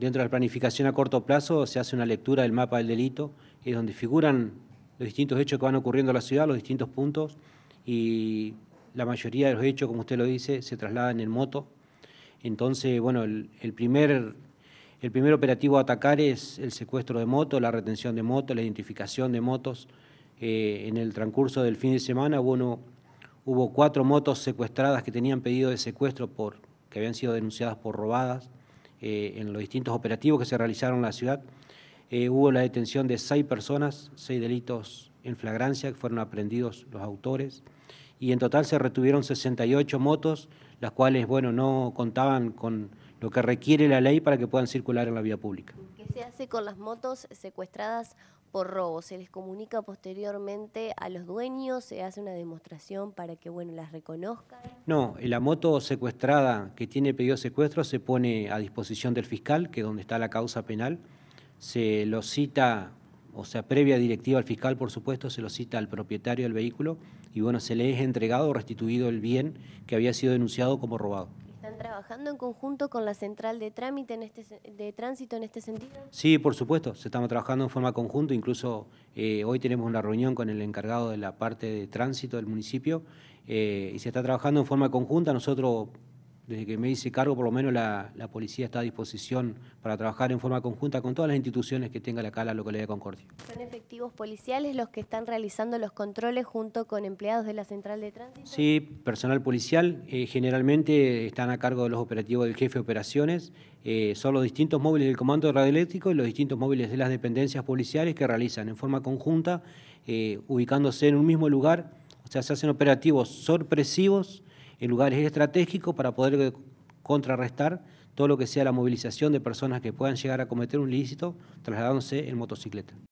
Dentro de la planificación a corto plazo se hace una lectura del mapa del delito, es donde figuran los distintos hechos que van ocurriendo en la ciudad, los distintos puntos, y la mayoría de los hechos, como usted lo dice, se trasladan en moto. Entonces, bueno, el, primer, el primer operativo a atacar es el secuestro de moto, la retención de moto, la identificación de motos. Eh, en el transcurso del fin de semana bueno, hubo cuatro motos secuestradas que tenían pedido de secuestro por, que habían sido denunciadas por robadas. Eh, en los distintos operativos que se realizaron en la ciudad. Eh, hubo la detención de seis personas, seis delitos en flagrancia que fueron aprendidos los autores y en total se retuvieron 68 motos, las cuales bueno no contaban con lo que requiere la ley para que puedan circular en la vía pública. ¿Qué se hace con las motos secuestradas por robo. Se les comunica posteriormente a los dueños, se hace una demostración para que bueno, las reconozcan. No, la moto secuestrada que tiene pedido secuestro se pone a disposición del fiscal, que es donde está la causa penal. Se lo cita, o sea, previa directiva al fiscal, por supuesto, se lo cita al propietario del vehículo y bueno, se le es entregado o restituido el bien que había sido denunciado como robado trabajando en conjunto con la central de, trámite este de tránsito en este sentido? Sí, por supuesto, se estamos trabajando en forma conjunta, incluso eh, hoy tenemos una reunión con el encargado de la parte de tránsito del municipio eh, y se está trabajando en forma conjunta, nosotros desde que me hice cargo, por lo menos la, policía está a disposición para trabajar en forma conjunta con todas las instituciones que tenga la la localidad de Concordia. ¿Son efectivos policiales los que están realizando los controles junto con empleados de la central de tránsito? Sí, personal policial. Eh, generalmente están a cargo de los operativos del jefe de operaciones. Eh, son los distintos móviles del comando radioeléctrico y los distintos móviles de las dependencias policiales que realizan en forma conjunta, eh, ubicándose en un mismo lugar. O sea, se hacen operativos sorpresivos en lugares estratégicos para poder contrarrestar todo lo que sea la movilización de personas que puedan llegar a cometer un ilícito trasladándose en motocicleta.